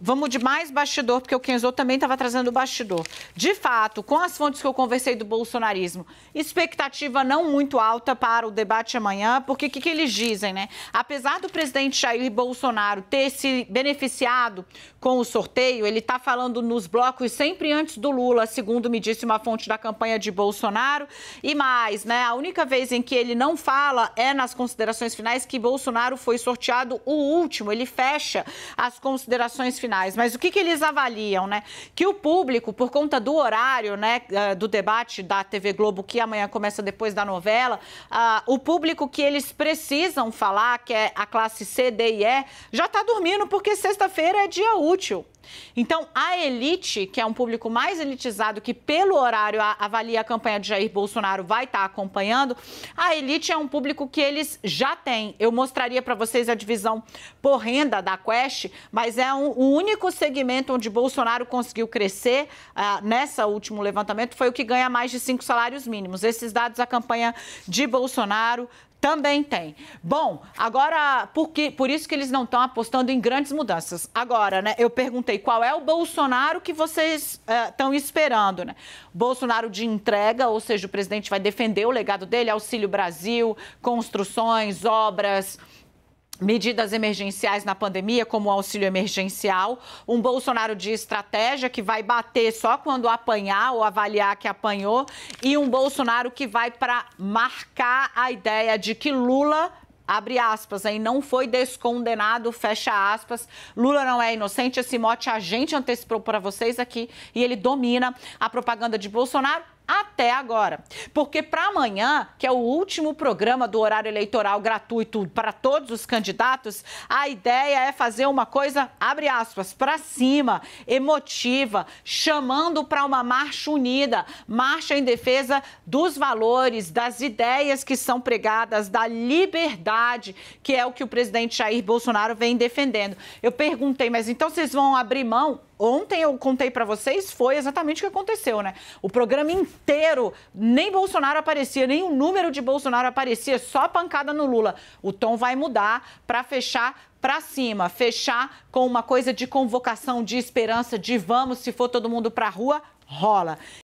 Vamos de mais bastidor, porque o Kenzo também estava trazendo o bastidor. De fato, com as fontes que eu conversei do bolsonarismo, expectativa não muito alta para o debate amanhã, porque o que, que eles dizem, né? Apesar do presidente Jair Bolsonaro ter se beneficiado com o sorteio, ele está falando nos blocos sempre antes do Lula, segundo me disse uma fonte da campanha de Bolsonaro. E mais, né? A única vez em que ele não fala é nas considerações finais que Bolsonaro foi sorteado o último. Ele fecha as considerações finais finais, mas o que, que eles avaliam, né? Que o público, por conta do horário, né, ah, do debate da TV Globo, que amanhã começa depois da novela, uh, o público que eles precisam falar, que é a classe C, D e E, já está dormindo porque sexta-feira é dia útil. Então, a elite, que é um público mais elitizado, que pelo horário avalia a campanha de Jair Bolsonaro, vai estar tá acompanhando, a elite é um público que eles já têm. Eu mostraria para vocês a divisão por renda da Quest, mas é um, o único segmento onde Bolsonaro conseguiu crescer uh, nessa último levantamento foi o que ganha mais de cinco salários mínimos. Esses dados a campanha de Bolsonaro também tem. Bom, agora, que por isso que eles não estão apostando em grandes mudanças. Agora, né, eu perguntei qual é o Bolsonaro que vocês estão eh, esperando, né? Bolsonaro de entrega, ou seja, o presidente vai defender o legado dele, Auxílio Brasil, construções, obras, medidas emergenciais na pandemia, como o auxílio emergencial, um Bolsonaro de estratégia que vai bater só quando apanhar ou avaliar que apanhou, e um Bolsonaro que vai para marcar a ideia de que Lula abre aspas, aí não foi descondenado, fecha aspas. Lula não é inocente, esse mote a gente antecipou para vocês aqui e ele domina a propaganda de Bolsonaro até agora. Porque para amanhã, que é o último programa do horário eleitoral gratuito para todos os candidatos, a ideia é fazer uma coisa, abre aspas, para cima, emotiva, chamando para uma marcha unida, marcha em defesa dos valores, das ideias que são pregadas, da liberdade, que é o que o presidente Jair Bolsonaro vem defendendo. Eu perguntei, mas então vocês vão abrir mão ontem eu contei para vocês, foi exatamente o que aconteceu, né? O programa inteiro, nem Bolsonaro aparecia, nem o número de Bolsonaro aparecia, só pancada no Lula. O tom vai mudar para fechar para cima, fechar com uma coisa de convocação, de esperança, de vamos, se for todo mundo para rua, rola.